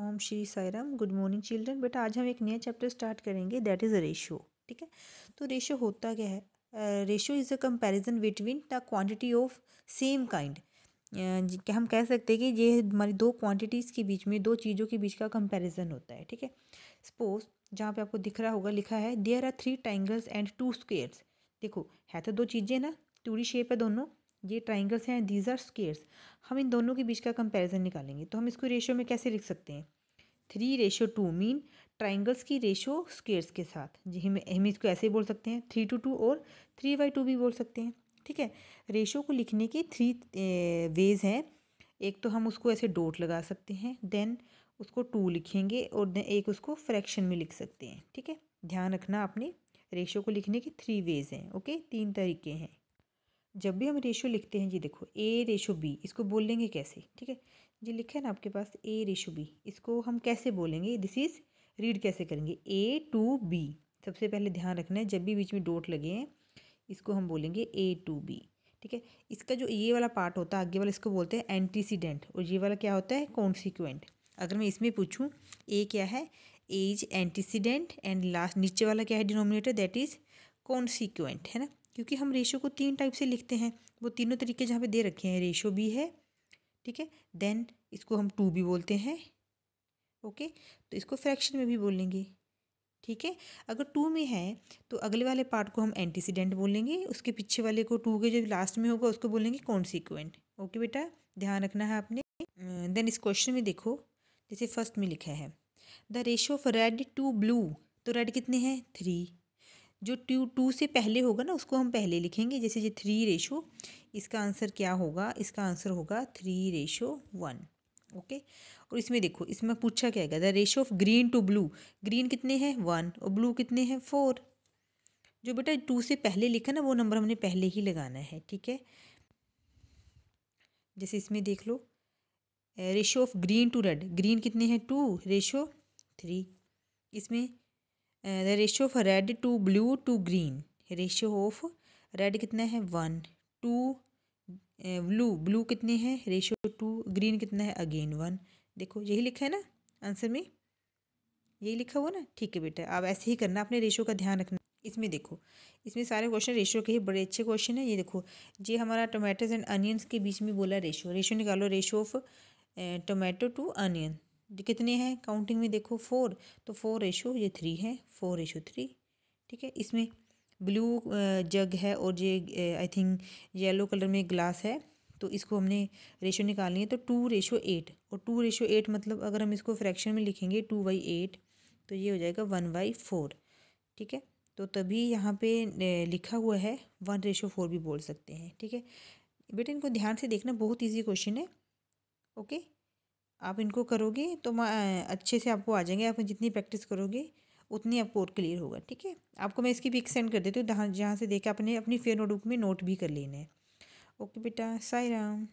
ओम Shri Sairam good morning children बेटा आज हम एक नया चैप्टर स्टार्ट करेंगे दैट इज़ रेशो रेशियो ठीक है तो रेशियो होता क्या है ratio is a comparison between the quantity of same kind हम कह सकते हैं कि ये हमारी दो क्वांटिटीज़ के बीच में दो चीज़ों के बीच का कंपैरिजन होता है ठीक है सपोज जहाँ पे आपको दिख रहा होगा लिखा है there are three triangles and two squares देखो है तो दो चीज़ें ना टूरी शेप है दोनों ये ट्राइंगल्स हैं दीज आर स्केयर्स हम इन दोनों के बीच का कंपैरिजन निकालेंगे तो हम इसको रेशियो में कैसे लिख सकते हैं three ratio two mean triangles की रेशो स्केयर्स के साथ जी हम हम इसको ऐसे बोल सकते हैं थ्री टू टू और थ्री बाई टू भी बोल सकते हैं ठीक है रेशो को लिखने के थ्री वेज हैं एक तो हम उसको ऐसे डोट लगा सकते हैं देन उसको टू लिखेंगे और एक उसको फ्रैक्शन में लिख सकते हैं ठीक है ध्यान रखना आपने रेशो को लिखने के थ्री वेज हैं ओके तीन तरीके हैं जब भी हम रेशो लिखते हैं जी देखो ए रेशो बी इसको बोलेंगे कैसे ठीक है जी लिखा है ना आपके पास ए रेशो बी इसको हम कैसे बोलेंगे दिस इज़ रीड कैसे करेंगे ए टू बी सबसे पहले ध्यान रखना है जब भी बीच में डोट लगे हैं इसको हम बोलेंगे ए टू बी ठीक है इसका जो ये वाला पार्ट होता है आगे वाला इसको बोलते हैं एंटीसीडेंट और ये वाला क्या होता है कॉन्सिक्वेंट अगर मैं इसमें पूछूँ ए क्या है एज एंटीसीडेंट एंड लास्ट नीचे वाला क्या है डिनोमिनेटर दैट इज़ कॉन्सिक्वेंट है ना क्योंकि हम रेशो को तीन टाइप से लिखते हैं वो तीनों तरीके जहाँ पे दे रखे हैं रेशो भी है ठीक है देन इसको हम टू भी बोलते हैं ओके तो इसको फ्रैक्शन में भी बोलेंगे ठीक है अगर टू में है तो अगले वाले पार्ट को हम एंटीसीडेंट बोलेंगे उसके पीछे वाले को टू के जो लास्ट में होगा उसको बोलेंगे कॉन्सिक्वेंट ओके बेटा ध्यान रखना है आपने देन अं, इस क्वेश्चन में देखो जैसे फर्स्ट में लिखा है the ratio of red to blue तो रेड कितने हैं थ्री जो टू टू से पहले होगा ना उसको हम पहले लिखेंगे जैसे जो थ्री रेशो इसका आंसर क्या होगा इसका आंसर होगा थ्री रेशो वन ओके और इसमें देखो इसमें पूछा क्या गया the ratio of green to blue green कितने हैं वन और ब्लू कितने हैं फोर जो बेटा टू से पहले लिखा ना वो नंबर हमने पहले ही लगाना है ठीक है जैसे इसमें देख लो ratio of green to red green कितने हैं टू रेशो थ्री इसमें the ratio of red to blue two green ratio of red कितना है वन टू ब्लू ब्लू कितने हैं रेशियो टू ग्रीन कितना है अगेन वन देखो यही लिखा है ना आंसर में यही लिखा हुआ ना ठीक है बेटा आप ऐसे ही करना अपने रेशियो का ध्यान रखना इसमें देखो इसमें सारे क्वेश्चन रेशियो के ही बड़े अच्छे क्वेश्चन है ये देखो ये हमारा टोमेटोज एंड अनियंस के बीच में बोला रेशियो रेशियो निकालो ratio of tomato to onion कितने हैं काउंटिंग में देखो फोर तो फोर रेशो ये थ्री है फोर रेशो थ्री ठीक है इसमें ब्लू जग है और ये आई थिंक येलो कलर में ग्लास है तो इसको हमने रेशो निकालनी है तो टू रेशो एट और टू रेशो एट मतलब अगर हम इसको फ्रैक्शन में लिखेंगे टू बाई एट तो ये हो जाएगा वन बाई फोर ठीक है तो तभी यहाँ पे लिखा हुआ है वन रेशो फोर भी बोल सकते हैं ठीक है बेटे इनको ध्यान से देखना बहुत ईजी क्वेश्चन है ओके आप इनको करोगे तो अच्छे से आपको आ जाएंगे आप जितनी प्रैक्टिस करोगे उतनी आपको और क्लियर होगा ठीक है आपको मैं इसकी पिक सेंड कर देती हूँ जहाँ से देख आपने अपनी फेयर नोटबुक में नोट भी कर लेना है ओके बेटा साई राम